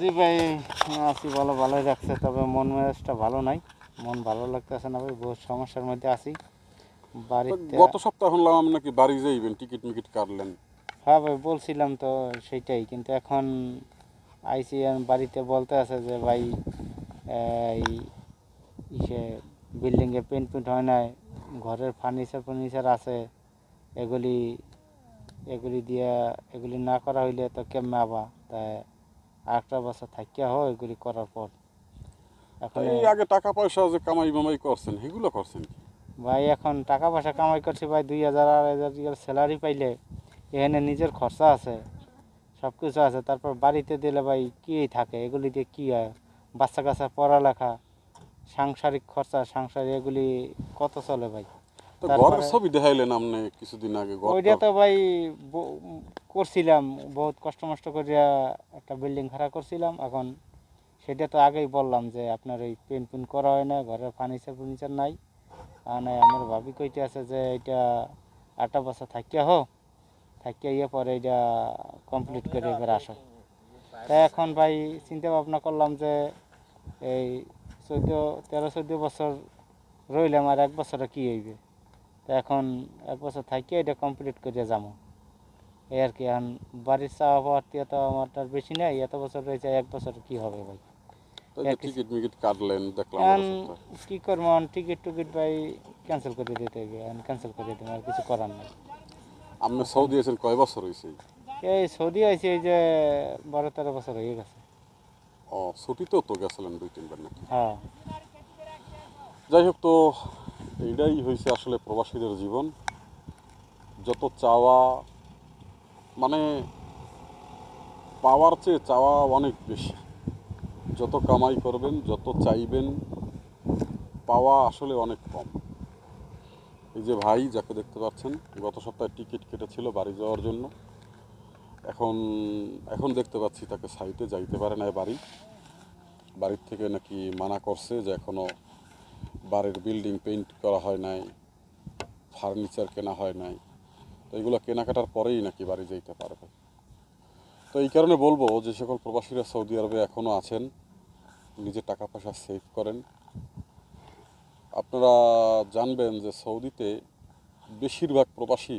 জি ভাই আছি ভালো ভালোই রাখছে তবে মন মেজাজটা ভালো নাই মন ভালো লাগতেছে না ভাই বহুত সমস্যার মধ্যে আছি বাড়িতে গত সপ্তাহ শুনলাম আমি নাকি বাড়ি যাইবেন টিকিট মিকিট কাটলেন হ্যাঁ ভাই বলছিলাম তো সেটাই কিন্তু এখন আইসি বাড়িতে বলতে আছে যে ভাই এই ইসে বিল্ডিংয়ে পেন্ট পেন্ট হয় না ঘরের ফার্নিচার ফার্নিচার আছে এগুলি এগুলি দিয়া এগুলি না করা হইলে তো কেমনে আবার তাই একটা বাচ্চা থাকিয়া হয় এগুলি করার পর এখন এই আগে টাকা পয়সা যে কামাই মামাই করছেন এগুলো করছেন ভাই এখন টাকা পয়সা কামাই করছি ভাই দুই হাজার আড়াই হাজার রিয়াল স্যালারি পাইলে এখানে নিজের খরচা আছে সব কিছু আছে তারপর বাড়িতে দিলে ভাই কী থাকে এগুলি দিয়ে কী হয় বাচ্চা কাচ্চা পড়ালেখা সাংসারিক খরচা সাংসারিক এগুলি কত চলে ভাই করছিলাম বহুত কষ্ট মষ্ট করিয়া একটা বিল্ডিং ভাড়া করছিলাম এখন সেটা তো আগেই বললাম যে আপনার ওই পেন পেন করা হয় না ঘরের ফার্নিচার ফার্নিচার নাই মানে আমার ভাবি কইতে আছে যে এটা আটটা বছর থাকিয়া হো থাকিয়া ইয়ে পরে এটা কমপ্লিট করে এবার আসো তাই এখন ভাই চিন্তা ভাবনা করলাম যে এই চোদ্দো তেরো চোদ্দ বছর রইলাম আর এক বছর কি হইবে এখন এক বছর থাকিয়ে এটা কমপ্লিট করে যাবো এই আর কি এখন বাড়ির চাওয়া পাওয়ার দিয়ে তো আমার তার বেশি নেই এত বছর রয়েছে এক বছর কি হবে ভাই টিকিট মিকিট কাটলেন দেখলাম কি করবো টিকিট টুকিট ভাই ক্যান্সেল করে দিতে হবে ক্যান্সেল করে দেবেন আর কিছু করার নেই আপনি সৌদি আছেন কয় বছর হয়েছে এই সৌদি আছে এই যে বারো তেরো বছর হয়ে গেছে ও ছুটিতেও তো গেছিলেন দুই তিনবার নাকি হ্যাঁ যাই হোক তো এটাই হয়েছে আসলে প্রবাসীদের জীবন যত চাওয়া মানে পাওয়ার চেয়ে চাওয়া অনেক বেশি যত কামাই করবেন যত চাইবেন পাওয়া আসলে অনেক কম এই যে ভাই যাকে দেখতে পাচ্ছেন গত সপ্তাহে টিকিট কেটেছিল বাড়ি যাওয়ার জন্য এখন এখন দেখতে পাচ্ছি তাকে সাইটে যাইতে পারে না বাড়ি বাড়ির থেকে নাকি মানা করছে যে এখনও বাড়ির বিল্ডিং পেইন্ট করা হয় নাই ফার্নিচার কেনা হয় নাই তো এগুলো কেনাকাটার পরেই নাকি বাড়ি যেতে পারবে তো এই কারণে বলবো যে সকল প্রবাসীরা সৌদি আরবে এখনও আছেন নিজের টাকা পয়সা সেভ করেন আপনারা জানবেন যে সৌদিতে বেশিরভাগ প্রবাসী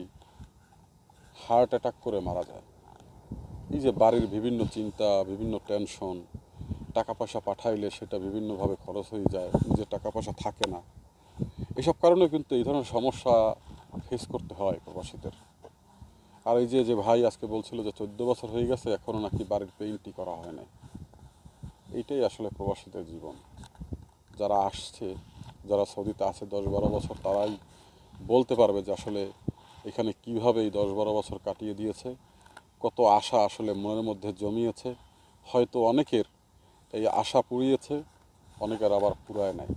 হার্ট অ্যাটাক করে মারা যায় এই যে বাড়ির বিভিন্ন চিন্তা বিভিন্ন টেনশন টাকা পয়সা পাঠাইলে সেটা বিভিন্নভাবে খরচ হয়ে যায় নিজের টাকা পয়সা থাকে না এসব কারণে কিন্তু এই ধরনের সমস্যা ফেস করতে হয় প্রবাসীদের আর এই যে যে ভাই আজকে বলছিল যে চোদ্দ বছর হয়ে গেছে এখনও নাকি বাড়ির পেইন্টই করা হয় নাই এইটাই আসলে প্রবাসীদের জীবন যারা আসছে যারা সৌদিতে আছে দশ বারো বছর তারাই বলতে পারবে যে আসলে এখানে কিভাবে এই দশ বারো বছর কাটিয়ে দিয়েছে কত আশা আসলে মনের মধ্যে জমিয়েছে হয়তো অনেকের এই আশা পুড়িয়েছে অনেকের আবার পুরায় নাই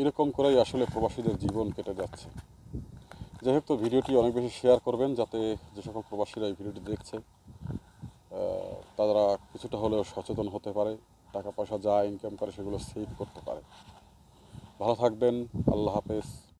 এরকম করেই আসলে প্রবাসীদের জীবন কেটে যাচ্ছে যাই হোক তো ভিডিওটি অনেক বেশি শেয়ার করবেন যাতে যে সকল প্রবাসীরা এই ভিডিওটি দেখছে তারা কিছুটা হলেও সচেতন হতে পারে টাকা পয়সা যা ইনকাম করে সেগুলো সেভ করতে পারে ভালো থাকবেন আল্লাহ হাফেজ